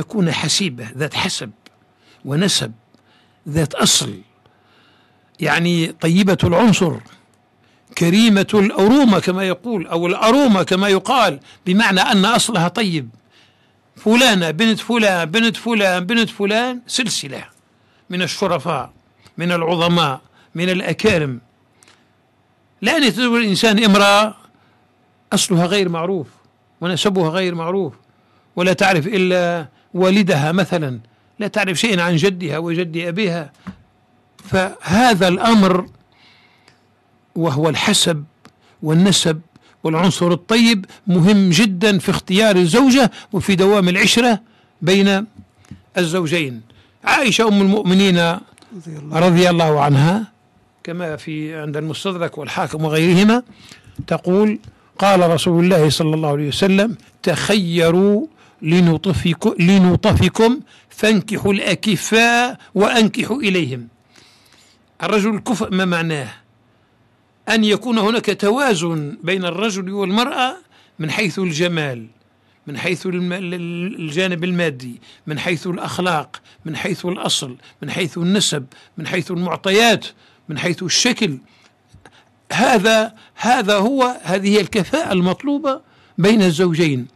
تكون حسيبة ذات حسب ونسب ذات أصل يعني طيبة العنصر كريمة الأرومة كما يقول أو الأرومة كما يقال بمعنى أن أصلها طيب فلانة بنت فلان بنت فلان بنت فلان سلسلة من الشرفاء من العظماء من الأكارم لا يتزوج الإنسان امرأة أصلها غير معروف ونسبها غير معروف ولا تعرف إلا والدها مثلا لا تعرف شيئا عن جدها وجد أبيها فهذا الأمر وهو الحسب والنسب والعنصر الطيب مهم جدا في اختيار الزوجة وفي دوام العشرة بين الزوجين عائشة أم المؤمنين رضي الله عنها كما في عند المستدرك والحاكم وغيرهما تقول قال رسول الله صلى الله عليه وسلم تخيروا لنطفكم, فانكحوا الأكفاء وأنكحوا إليهم الرجل الكفء ما معناه أن يكون هناك توازن بين الرجل والمرأة من حيث الجمال من حيث الجانب المادي من حيث الأخلاق من حيث الأصل من حيث النسب من حيث المعطيات من حيث الشكل هذا هذا هو هذه الكفاءة المطلوبة بين الزوجين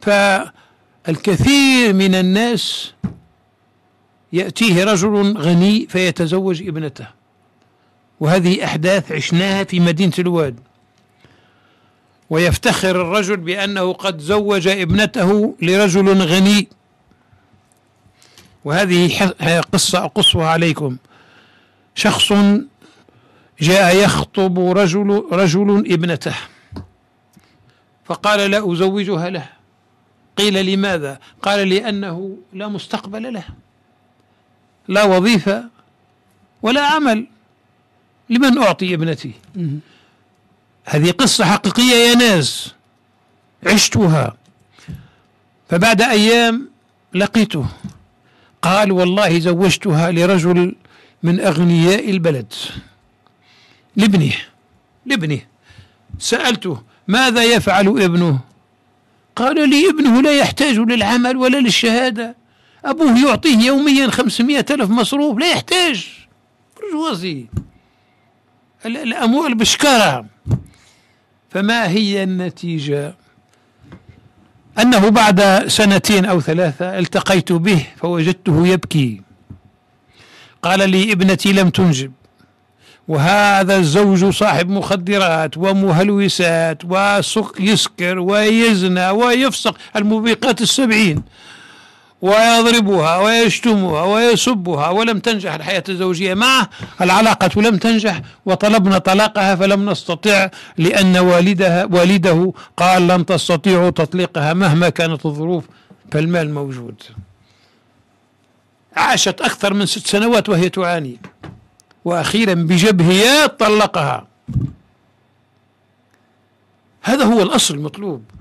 فالكثير من الناس يأتيه رجل غني فيتزوج ابنته وهذه أحداث عشناها في مدينة الواد ويفتخر الرجل بأنه قد زوج ابنته لرجل غني وهذه قصة أقصها عليكم شخص جاء يخطب رجل رجل ابنته فقال لا أزوجها له قيل لماذا قال لأنه لا مستقبل له لا وظيفة ولا عمل لمن أعطي ابنتي هذه قصة حقيقية يا ناس عشتها فبعد أيام لقيته قال والله زوجتها لرجل من أغنياء البلد لابنه لابنه سألته ماذا يفعل ابنه قال لي ابنه لا يحتاج للعمل ولا للشهادة أبوه يعطيه يوميا خمسمائة ألف مصروف لا يحتاج برجوازي الأموال بشكارة فما هي النتيجة أنه بعد سنتين أو ثلاثة التقيت به فوجدته يبكي قال لي ابنتي لم تنجب وهذا الزوج صاحب مخدرات ومهلوسات وسق يسكر ويزنى ويفسق الموبقات السبعين ويضربها ويشتمها ويسبها ولم تنجح الحياة الزوجية معه العلاقة لم تنجح وطلبنا طلاقها فلم نستطع لأن والدها والده قال لن تستطيع تطليقها مهما كانت الظروف فالمال موجود عاشت أكثر من ست سنوات وهي تعاني وأخيرا بجبهيات طلقها هذا هو الأصل المطلوب